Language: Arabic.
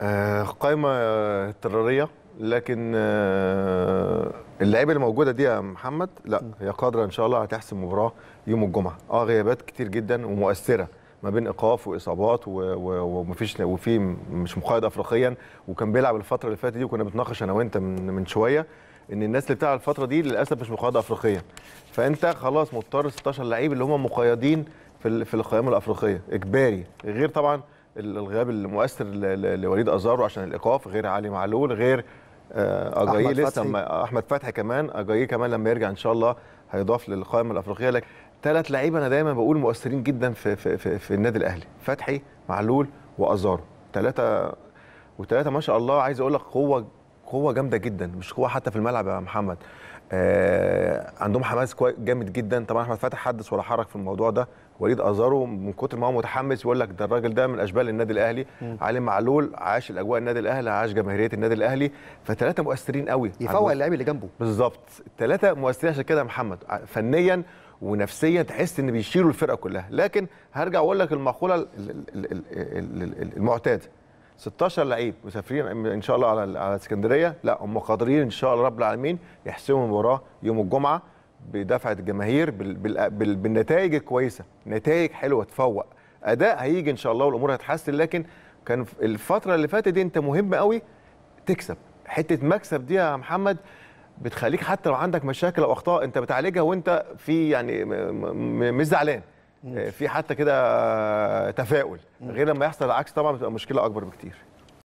آه، قائمه اضطراريه لكن آه، اللعيبه اللي موجوده دي يا محمد لا هي قادره ان شاء الله هتحسم مباراه يوم الجمعه اه غيابات كتير جدا ومؤثره ما بين ايقاف واصابات ومفيش وفي مش مقيد افريقيا وكان بيلعب الفتره اللي فاتت دي وكنا بنتناقش انا وانت من من شويه ان الناس اللي بتلعب الفتره دي للاسف مش مقيده افريقيا فانت خلاص مضطر 16 لعيب اللي هم مقيدين في في القائمه الافريقيه اجباري غير طبعا الغياب المؤثر لوليد ازارو عشان الايقاف غير علي معلول غير آه، اجاييه لسه احمد فتحي كمان اجاييه كمان لما يرجع ان شاء الله هيضاف للقائمه الافريقيه لك ثلاث لعيبه انا دايما بقول مؤثرين جدا في في في, في النادي الاهلي فتحي معلول وازارو ثلاثه وثلاثه ما شاء الله عايز اقول لك قوه قوه جامده جدا مش قوه حتى في الملعب يا محمد آه عندهم حماس جامد جدا طبعا احمد فتح حدث ولا حرج في الموضوع ده وليد ازارو من كتر ما هو متحمس بيقول لك ده الراجل ده من اشبال النادي الاهلي علي معلول عاش الاجواء النادي الاهلي عاش جماهيريه النادي الاهلي فثلاثه مؤثرين قوي يفوق اللعيب اللي جنبه بالظبط ثلاثه مؤثرين عشان كده يا محمد فنيا ونفسيا تحس ان بيشيلوا الفرقه كلها لكن هرجع اقول لك المقوله المعتاده 16 لعيب مسافرين ان شاء الله على على اسكندريه لا هم قادرين ان شاء الله رب العالمين يحسموا المباراه يوم الجمعه بدفعه الجماهير بال بال بال بالنتائج الكويسه نتائج حلوه تفوق اداء هيجي ان شاء الله والامور هتحسن لكن كان الفتره اللي فاتت دي انت مهم قوي تكسب حته مكسب دي يا محمد بتخليك حتى لو عندك مشاكل او اخطاء انت بتعالجها وانت في يعني مش زعلان في حتى كده تفاؤل غير لما يحصل العكس طبعا بتبقى مشكله اكبر بكتير